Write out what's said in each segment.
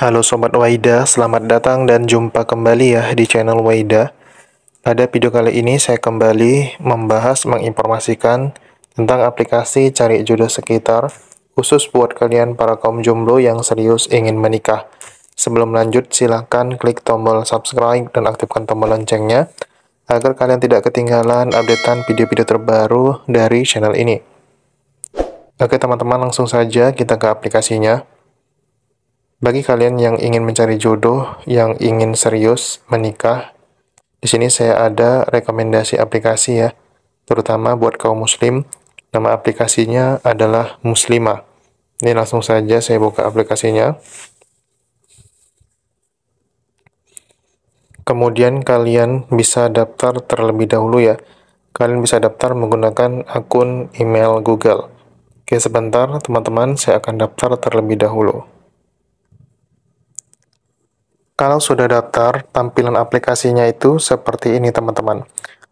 Halo Sobat Waida, selamat datang dan jumpa kembali ya di channel Waida. Pada video kali ini saya kembali membahas menginformasikan tentang aplikasi cari jodoh sekitar khusus buat kalian para kaum jomblo yang serius ingin menikah. Sebelum lanjut silahkan klik tombol subscribe dan aktifkan tombol loncengnya agar kalian tidak ketinggalan updatean video-video terbaru dari channel ini. Oke teman-teman langsung saja kita ke aplikasinya. Bagi kalian yang ingin mencari jodoh, yang ingin serius menikah, di sini saya ada rekomendasi aplikasi ya, terutama buat kaum muslim. Nama aplikasinya adalah Muslima. Ini langsung saja saya buka aplikasinya. Kemudian kalian bisa daftar terlebih dahulu ya. Kalian bisa daftar menggunakan akun email Google. Oke, sebentar teman-teman, saya akan daftar terlebih dahulu. Kalau sudah daftar, tampilan aplikasinya itu seperti ini teman-teman.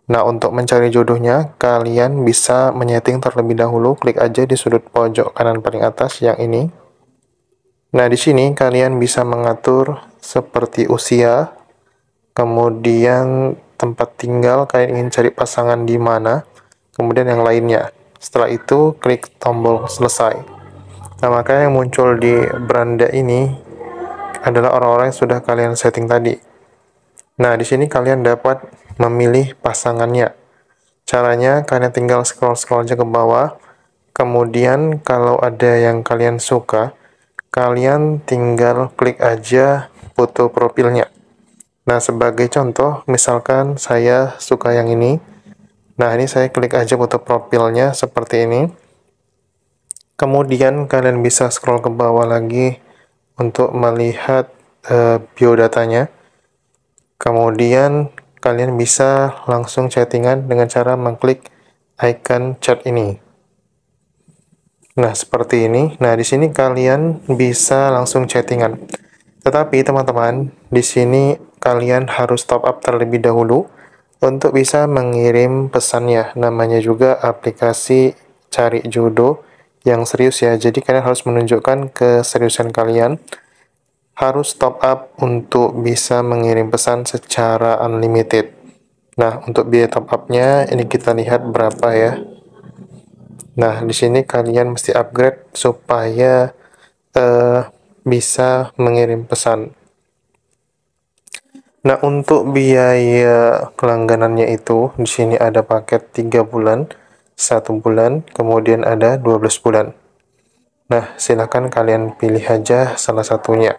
Nah, untuk mencari jodohnya, kalian bisa menyeting terlebih dahulu, klik aja di sudut pojok kanan paling atas yang ini. Nah, di sini kalian bisa mengatur seperti usia, kemudian tempat tinggal, kalian ingin cari pasangan di mana, kemudian yang lainnya. Setelah itu, klik tombol selesai. Nah, maka yang muncul di beranda ini adalah orang-orang yang sudah kalian setting tadi. Nah, di sini kalian dapat memilih pasangannya. Caranya, kalian tinggal scroll-scroll aja ke bawah. Kemudian, kalau ada yang kalian suka, kalian tinggal klik aja foto profilnya. Nah, sebagai contoh, misalkan saya suka yang ini. Nah, ini saya klik aja foto profilnya seperti ini. Kemudian, kalian bisa scroll ke bawah lagi untuk melihat uh, biodatanya. Kemudian kalian bisa langsung chattingan dengan cara mengklik icon chat ini. Nah, seperti ini. Nah, di sini kalian bisa langsung chattingan. Tetapi teman-teman, di sini kalian harus top up terlebih dahulu untuk bisa mengirim pesannya. Namanya juga aplikasi cari jodoh yang serius ya. Jadi kalian harus menunjukkan keseriusan kalian. Harus top up untuk bisa mengirim pesan secara unlimited. Nah, untuk biaya top up-nya ini kita lihat berapa ya. Nah, di sini kalian mesti upgrade supaya uh, bisa mengirim pesan. Nah, untuk biaya pelangganannya itu di sini ada paket 3 bulan satu bulan, kemudian ada 12 bulan. Nah, silakan kalian pilih aja salah satunya.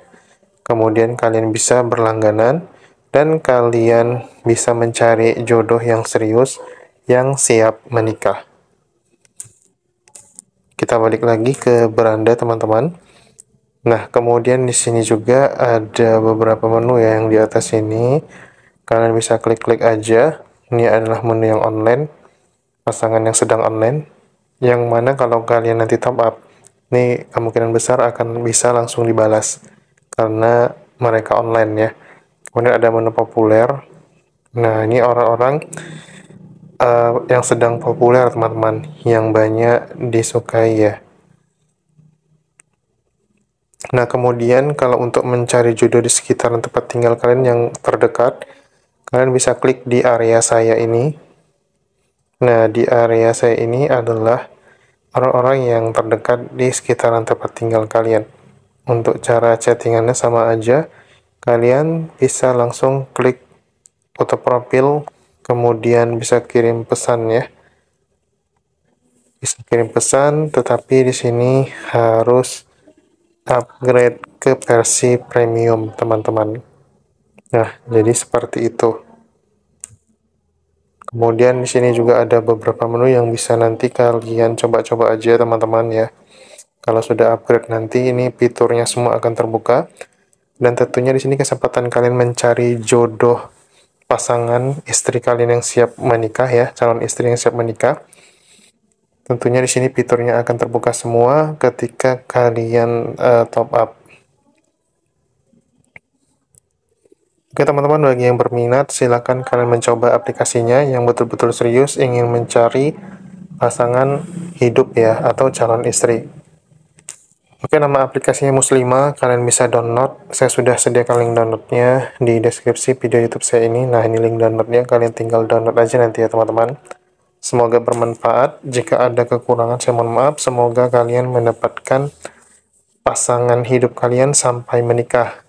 Kemudian kalian bisa berlangganan dan kalian bisa mencari jodoh yang serius yang siap menikah. Kita balik lagi ke beranda teman-teman. Nah, kemudian di sini juga ada beberapa menu ya yang di atas ini. Kalian bisa klik-klik aja. Ini adalah menu yang online pasangan yang sedang online, yang mana kalau kalian nanti top up, ini kemungkinan besar akan bisa langsung dibalas karena mereka online ya. Kemudian ada menu populer. Nah, ini orang-orang uh, yang sedang populer teman-teman, yang banyak disukai ya. Nah, kemudian kalau untuk mencari judul di sekitaran tempat tinggal kalian yang terdekat, kalian bisa klik di area saya ini Nah, di area saya ini adalah orang-orang yang terdekat di sekitaran tempat tinggal kalian. Untuk cara chattingannya sama aja, kalian bisa langsung klik foto profil, kemudian bisa kirim pesan ya. Bisa kirim pesan, tetapi di sini harus upgrade ke versi premium, teman-teman. Nah, jadi seperti itu. Kemudian di sini juga ada beberapa menu yang bisa nanti kalian coba-coba aja teman-teman ya. Kalau sudah upgrade nanti ini fiturnya semua akan terbuka. Dan tentunya di sini kesempatan kalian mencari jodoh pasangan istri kalian yang siap menikah ya, calon istri yang siap menikah. Tentunya di sini fiturnya akan terbuka semua ketika kalian uh, top up Oke teman-teman, bagi yang berminat silahkan kalian mencoba aplikasinya yang betul-betul serius ingin mencari pasangan hidup ya atau calon istri. Oke, nama aplikasinya Muslimah kalian bisa download. Saya sudah sediakan link downloadnya di deskripsi video YouTube saya ini. Nah, ini link downloadnya, kalian tinggal download aja nanti ya teman-teman. Semoga bermanfaat. Jika ada kekurangan, saya mohon maaf. Semoga kalian mendapatkan pasangan hidup kalian sampai menikah.